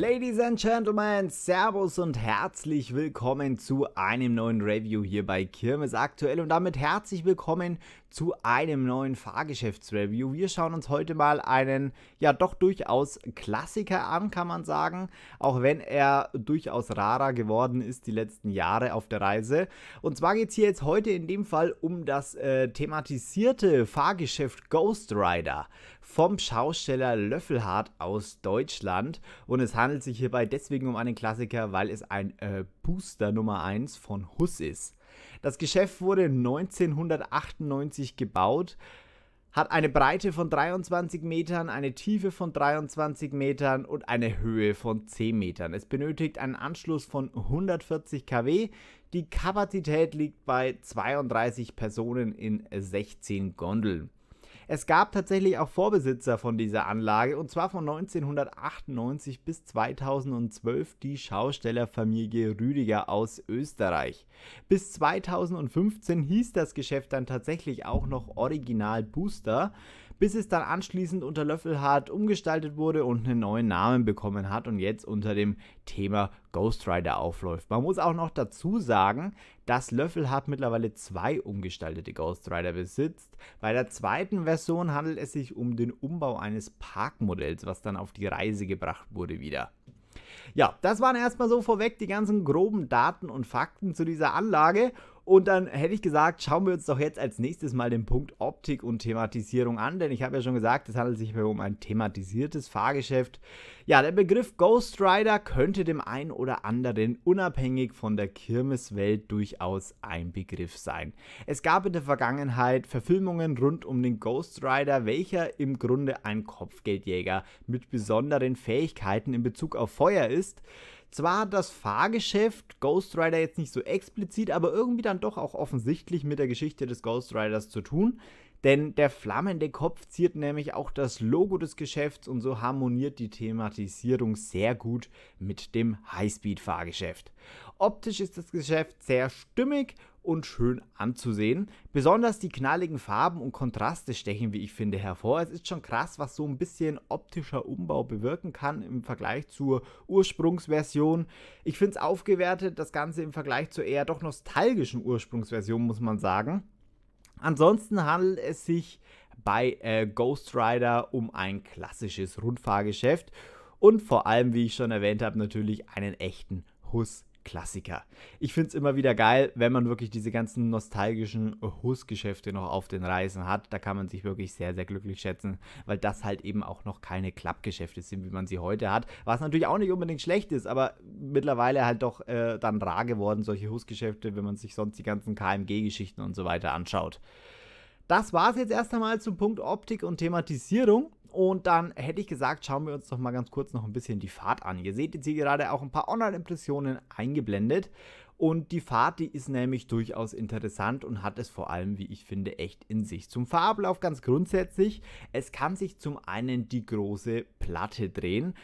Ladies and Gentlemen, Servus und herzlich willkommen zu einem neuen Review hier bei Kirmes aktuell und damit herzlich willkommen zu einem neuen Fahrgeschäftsreview. Wir schauen uns heute mal einen, ja doch durchaus Klassiker an, kann man sagen, auch wenn er durchaus rarer geworden ist die letzten Jahre auf der Reise. Und zwar geht es hier jetzt heute in dem Fall um das äh, thematisierte Fahrgeschäft Ghost Rider vom Schausteller Löffelhardt aus Deutschland. Und es handelt sich hierbei deswegen um einen Klassiker, weil es ein äh, Booster Nummer 1 von Huss ist. Das Geschäft wurde 1998 gebaut, hat eine Breite von 23 Metern, eine Tiefe von 23 Metern und eine Höhe von 10 Metern. Es benötigt einen Anschluss von 140 kW. Die Kapazität liegt bei 32 Personen in 16 Gondeln. Es gab tatsächlich auch Vorbesitzer von dieser Anlage und zwar von 1998 bis 2012 die Schaustellerfamilie Rüdiger aus Österreich. Bis 2015 hieß das Geschäft dann tatsächlich auch noch Original Booster bis es dann anschließend unter Löffelhardt umgestaltet wurde und einen neuen Namen bekommen hat und jetzt unter dem Thema Ghost Rider aufläuft. Man muss auch noch dazu sagen, dass Löffelhardt mittlerweile zwei umgestaltete Ghost Rider besitzt. Bei der zweiten Version handelt es sich um den Umbau eines Parkmodells, was dann auf die Reise gebracht wurde wieder. Ja, das waren erstmal so vorweg die ganzen groben Daten und Fakten zu dieser Anlage und dann hätte ich gesagt, schauen wir uns doch jetzt als nächstes mal den Punkt Optik und Thematisierung an, denn ich habe ja schon gesagt, es handelt sich um ein thematisiertes Fahrgeschäft. Ja, der Begriff Ghost Rider könnte dem einen oder anderen unabhängig von der Kirmeswelt durchaus ein Begriff sein. Es gab in der Vergangenheit Verfilmungen rund um den Ghost Rider, welcher im Grunde ein Kopfgeldjäger mit besonderen Fähigkeiten in Bezug auf Feuer ist. Zwar hat das Fahrgeschäft Ghost Rider jetzt nicht so explizit, aber irgendwie dann doch auch offensichtlich mit der Geschichte des Ghost Riders zu tun. Denn der flammende Kopf ziert nämlich auch das Logo des Geschäfts und so harmoniert die Thematisierung sehr gut mit dem Highspeed-Fahrgeschäft. Optisch ist das Geschäft sehr stimmig und schön anzusehen. Besonders die knalligen Farben und Kontraste stechen, wie ich finde, hervor. Es ist schon krass, was so ein bisschen optischer Umbau bewirken kann im Vergleich zur Ursprungsversion. Ich finde es aufgewertet, das Ganze im Vergleich zur eher doch nostalgischen Ursprungsversion, muss man sagen. Ansonsten handelt es sich bei äh, Ghost Rider um ein klassisches Rundfahrgeschäft und vor allem, wie ich schon erwähnt habe, natürlich einen echten Huss Klassiker. Ich finde es immer wieder geil, wenn man wirklich diese ganzen nostalgischen Hus-Geschäfte noch auf den Reisen hat. Da kann man sich wirklich sehr, sehr glücklich schätzen, weil das halt eben auch noch keine Klappgeschäfte sind, wie man sie heute hat. Was natürlich auch nicht unbedingt schlecht ist, aber mittlerweile halt doch äh, dann rar geworden, solche Hus-Geschäfte, wenn man sich sonst die ganzen KMG-Geschichten und so weiter anschaut. Das war es jetzt erst einmal zum Punkt Optik und Thematisierung. Und dann hätte ich gesagt, schauen wir uns doch mal ganz kurz noch ein bisschen die Fahrt an. Ihr seht jetzt hier gerade auch ein paar Online-Impressionen eingeblendet. Und die Fahrt, die ist nämlich durchaus interessant und hat es vor allem, wie ich finde, echt in sich. Zum Fahrablauf ganz grundsätzlich. Es kann sich zum einen die große Platte drehen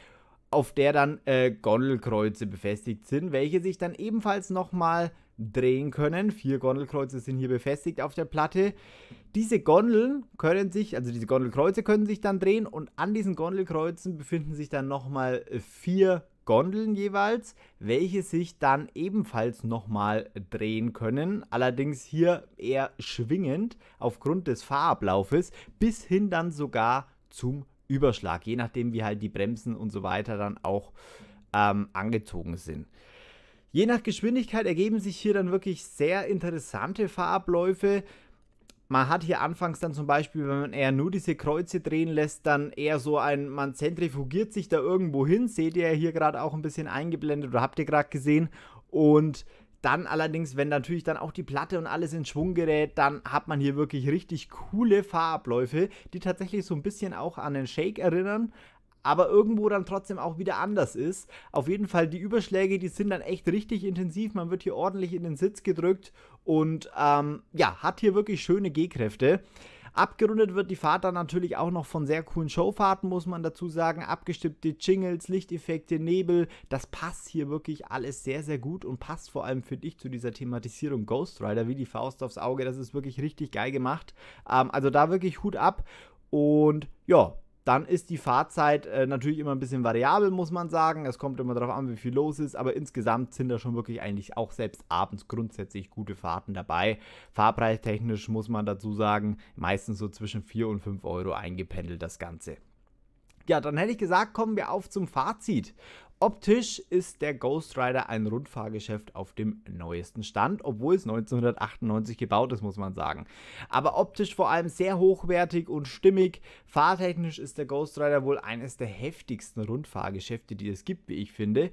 auf der dann äh, Gondelkreuze befestigt sind, welche sich dann ebenfalls nochmal drehen können. Vier Gondelkreuze sind hier befestigt auf der Platte. Diese Gondeln können sich, also diese Gondelkreuze können sich dann drehen und an diesen Gondelkreuzen befinden sich dann nochmal vier Gondeln jeweils, welche sich dann ebenfalls nochmal drehen können, allerdings hier eher schwingend aufgrund des Fahrablaufes, bis hin dann sogar zum Überschlag, je nachdem wie halt die Bremsen und so weiter dann auch ähm, angezogen sind. Je nach Geschwindigkeit ergeben sich hier dann wirklich sehr interessante Fahrabläufe. Man hat hier anfangs dann zum Beispiel, wenn man eher nur diese Kreuze drehen lässt, dann eher so ein, man zentrifugiert sich da irgendwo hin, seht ihr hier gerade auch ein bisschen eingeblendet oder habt ihr gerade gesehen. Und dann allerdings, wenn natürlich dann auch die Platte und alles in Schwung gerät, dann hat man hier wirklich richtig coole Fahrabläufe, die tatsächlich so ein bisschen auch an den Shake erinnern, aber irgendwo dann trotzdem auch wieder anders ist. Auf jeden Fall, die Überschläge, die sind dann echt richtig intensiv. Man wird hier ordentlich in den Sitz gedrückt und ähm, ja, hat hier wirklich schöne Gehkräfte. Abgerundet wird die Fahrt dann natürlich auch noch von sehr coolen Showfahrten, muss man dazu sagen. Abgestimmte Jingles, Lichteffekte, Nebel. Das passt hier wirklich alles sehr, sehr gut und passt vor allem, für dich zu dieser Thematisierung Ghost Rider wie die Faust aufs Auge. Das ist wirklich richtig geil gemacht. Ähm, also da wirklich Hut ab. Und ja, dann ist die Fahrzeit äh, natürlich immer ein bisschen variabel, muss man sagen. Es kommt immer darauf an, wie viel los ist, aber insgesamt sind da schon wirklich eigentlich auch selbst abends grundsätzlich gute Fahrten dabei. Fahrpreistechnisch muss man dazu sagen, meistens so zwischen 4 und 5 Euro eingependelt das Ganze. Ja, dann hätte ich gesagt, kommen wir auf zum Fazit. Optisch ist der Ghost Rider ein Rundfahrgeschäft auf dem neuesten Stand, obwohl es 1998 gebaut ist, muss man sagen. Aber optisch vor allem sehr hochwertig und stimmig. Fahrtechnisch ist der Ghost Rider wohl eines der heftigsten Rundfahrgeschäfte, die es gibt, wie ich finde.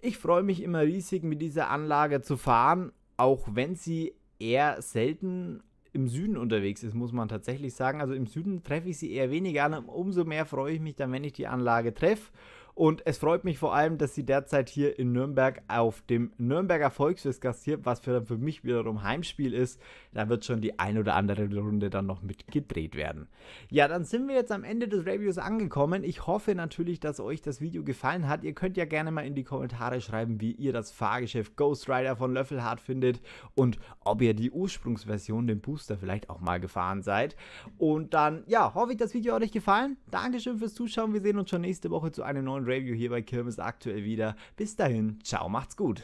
Ich freue mich immer riesig, mit dieser Anlage zu fahren, auch wenn sie eher selten im Süden unterwegs ist, muss man tatsächlich sagen. Also im Süden treffe ich sie eher weniger an. Umso mehr freue ich mich dann, wenn ich die Anlage treffe. Und es freut mich vor allem, dass sie derzeit hier in Nürnberg auf dem Nürnberger Volksfest gastiert, was für, für mich wiederum Heimspiel ist. Da wird schon die ein oder andere Runde dann noch mit gedreht werden. Ja, dann sind wir jetzt am Ende des Reviews angekommen. Ich hoffe natürlich, dass euch das Video gefallen hat. Ihr könnt ja gerne mal in die Kommentare schreiben, wie ihr das Fahrgeschäft Ghost Rider von Löffelhardt findet und ob ihr die Ursprungsversion, den Booster, vielleicht auch mal gefahren seid. Und dann, ja, hoffe ich, das Video hat euch gefallen. Dankeschön fürs Zuschauen. Wir sehen uns schon nächste Woche zu einem neuen und Review hier bei Kirmes aktuell wieder. Bis dahin, ciao, macht's gut.